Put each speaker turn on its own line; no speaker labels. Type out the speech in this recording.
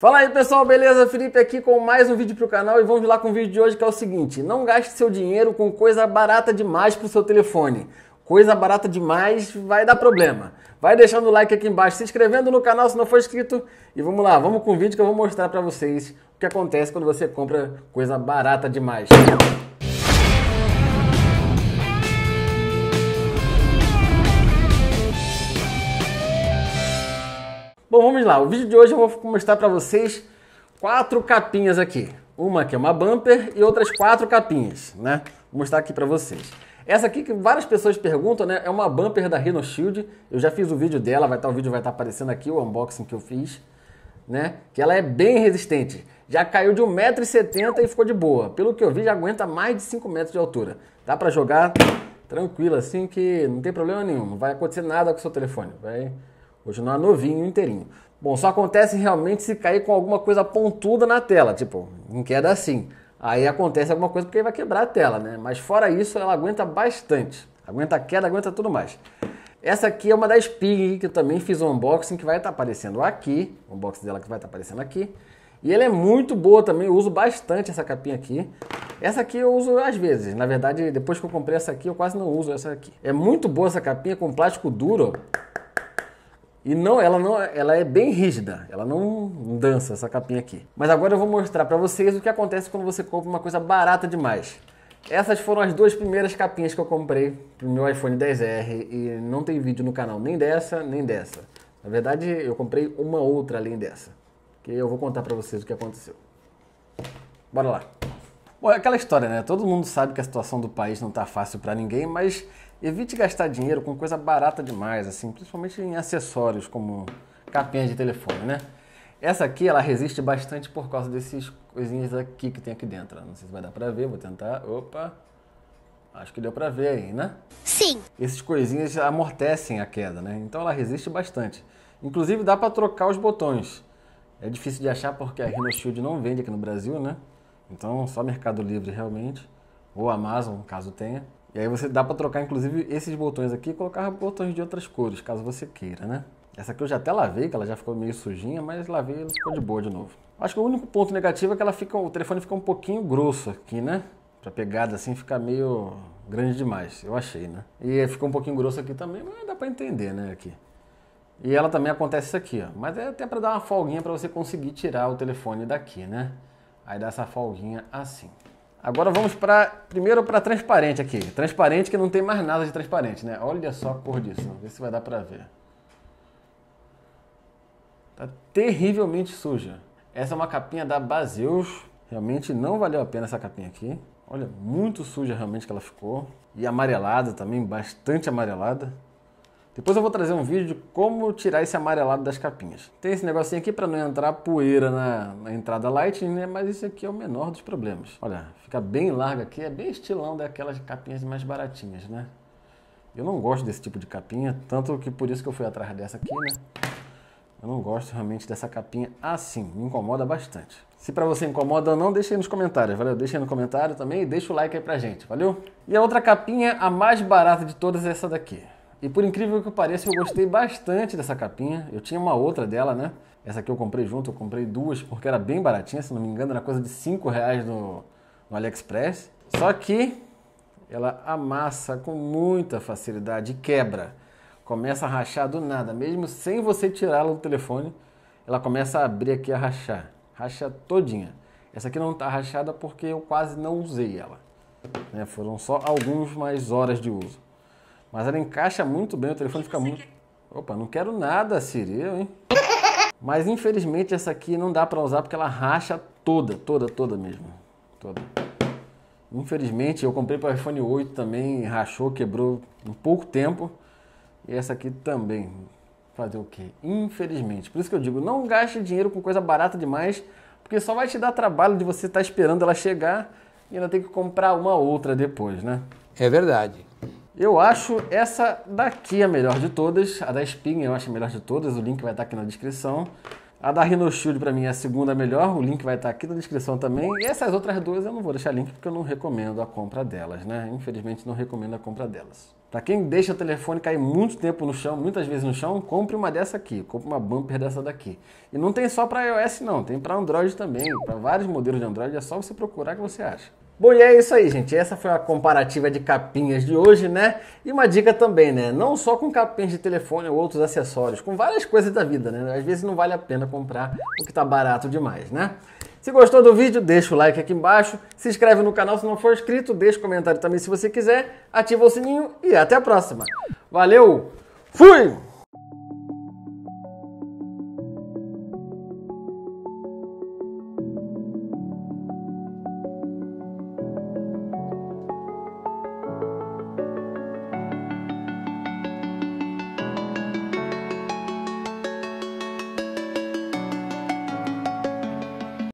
Fala aí pessoal, beleza? Felipe aqui com mais um vídeo para o canal e vamos lá com o vídeo de hoje que é o seguinte: não gaste seu dinheiro com coisa barata demais para o seu telefone. Coisa barata demais vai dar problema. Vai deixando o like aqui embaixo, se inscrevendo no canal se não for inscrito e vamos lá, vamos com o vídeo que eu vou mostrar para vocês o que acontece quando você compra coisa barata demais. lá, o vídeo de hoje eu vou mostrar para vocês quatro capinhas aqui. Uma que é uma bumper e outras quatro capinhas, né? Vou mostrar aqui para vocês. Essa aqui que várias pessoas perguntam, né? É uma bumper da Rhino Shield. Eu já fiz o vídeo dela, vai estar tá, o vídeo vai estar tá aparecendo aqui o unboxing que eu fiz, né? Que ela é bem resistente. Já caiu de 1,70m e ficou de boa. Pelo que eu vi, já aguenta mais de 5 metros de altura. Dá para jogar tranquilo assim que não tem problema nenhum, não vai acontecer nada com o seu telefone. Vai Continuar novinho, inteirinho. Bom, só acontece realmente se cair com alguma coisa pontuda na tela, tipo, em queda assim. Aí acontece alguma coisa porque vai quebrar a tela, né? Mas fora isso, ela aguenta bastante. Aguenta a queda, aguenta tudo mais. Essa aqui é uma das PIG que eu também fiz um unboxing que vai estar tá aparecendo aqui. O unboxing dela que vai estar tá aparecendo aqui. E ela é muito boa também, eu uso bastante essa capinha aqui. Essa aqui eu uso às vezes, na verdade, depois que eu comprei essa aqui, eu quase não uso essa aqui. É muito boa essa capinha com plástico duro, ó. E não, ela não, ela é bem rígida. Ela não dança essa capinha aqui. Mas agora eu vou mostrar para vocês o que acontece quando você compra uma coisa barata demais. Essas foram as duas primeiras capinhas que eu comprei pro meu iPhone 10R e não tem vídeo no canal nem dessa, nem dessa. Na verdade, eu comprei uma outra além dessa, que eu vou contar para vocês o que aconteceu. Bora lá. Bom, é aquela história, né? Todo mundo sabe que a situação do país não está fácil para ninguém, mas evite gastar dinheiro com coisa barata demais, assim, principalmente em acessórios como capinhas de telefone, né? Essa aqui, ela resiste bastante por causa desses coisinhas aqui que tem aqui dentro. Não sei se vai dar para ver, vou tentar. Opa. Acho que deu para ver aí, né? Sim. Esses coisinhas amortecem a queda, né? Então ela resiste bastante. Inclusive dá para trocar os botões. É difícil de achar porque a Rhino Shield não vende aqui no Brasil, né? Então, só Mercado Livre realmente, ou Amazon, caso tenha. E aí você dá para trocar, inclusive, esses botões aqui e colocar botões de outras cores, caso você queira, né? Essa aqui eu já até lavei, que ela já ficou meio sujinha, mas lavei e ficou de boa de novo. Acho que o único ponto negativo é que ela fica, o telefone fica um pouquinho grosso aqui, né? Pra pegada assim ficar meio grande demais, eu achei, né? E ficou um pouquinho grosso aqui também, mas dá para entender, né, aqui. E ela também acontece isso aqui, ó. Mas é até para dar uma folguinha para você conseguir tirar o telefone daqui, né? Aí dá essa folguinha assim. Agora vamos para primeiro para transparente aqui. Transparente que não tem mais nada de transparente, né? Olha só a cor disso. Vamos ver se vai dar para ver. Tá terrivelmente suja. Essa é uma capinha da Baseus. Realmente não valeu a pena essa capinha aqui. Olha, muito suja realmente que ela ficou. E amarelada também, bastante amarelada. Depois eu vou trazer um vídeo de como tirar esse amarelado das capinhas. Tem esse negocinho aqui para não entrar poeira na, na, entrada Lightning, né? Mas esse aqui é o menor dos problemas. Olha, fica bem larga aqui, é bem estilão é daquelas capinhas mais baratinhas, né? Eu não gosto desse tipo de capinha, tanto que por isso que eu fui atrás dessa aqui, né? Eu não gosto realmente dessa capinha assim, me incomoda bastante. Se para você incomoda ou não, deixa aí nos comentários, valeu? Deixa aí no comentário também e deixa o like aí pra gente, valeu? E a outra capinha, a mais barata de todas, é essa daqui. E por incrível que pareça, eu gostei bastante dessa capinha. Eu tinha uma outra dela, né? Essa aqui eu comprei junto, eu comprei duas porque era bem baratinha, se não me engano, era coisa de 5 reais no, no AliExpress. Só que ela amassa com muita facilidade e quebra. Começa a rachar do nada, mesmo sem você tirá-la do telefone, ela começa a abrir aqui a rachar. Racha todinha. Essa aqui não está rachada porque eu quase não usei ela. Né? Foram só algumas mais horas de uso. Mas ela encaixa muito bem, o telefone fica muito. Opa, não quero nada, Siri, hein? Mas infelizmente essa aqui não dá para usar porque ela racha toda, toda, toda mesmo. Toda. Infelizmente eu comprei para o iPhone 8 também, rachou, quebrou em pouco tempo. E essa aqui também. Fazer o quê? Infelizmente. Por isso que eu digo, não gaste dinheiro com coisa barata demais, porque só vai te dar trabalho de você estar tá esperando ela chegar e ainda ter que comprar uma outra depois, né? É verdade. Eu acho essa daqui a melhor de todas. A da Spin eu acho a melhor de todas. O link vai estar tá aqui na descrição. A da Rhino Shield para mim é a segunda melhor. O link vai estar tá aqui na descrição também. E essas outras duas eu não vou deixar link porque eu não recomendo a compra delas, né? Infelizmente não recomendo a compra delas. Para quem deixa o telefone cair muito tempo no chão, muitas vezes no chão, compre uma dessa aqui, compre uma bumper dessa daqui. E não tem só para iOS não, tem para Android também, para vários modelos de Android, é só você procurar que você acha. Bom, e é isso aí, gente. Essa foi a comparativa de capinhas de hoje, né? E uma dica também, né? Não só com capinhas de telefone ou outros acessórios, com várias coisas da vida, né? Às vezes não vale a pena comprar o que tá barato demais, né? Se gostou do vídeo, deixa o like aqui embaixo, se inscreve no canal se não for inscrito, deixa comentário também se você quiser, ativa o sininho e até a próxima. Valeu, fui!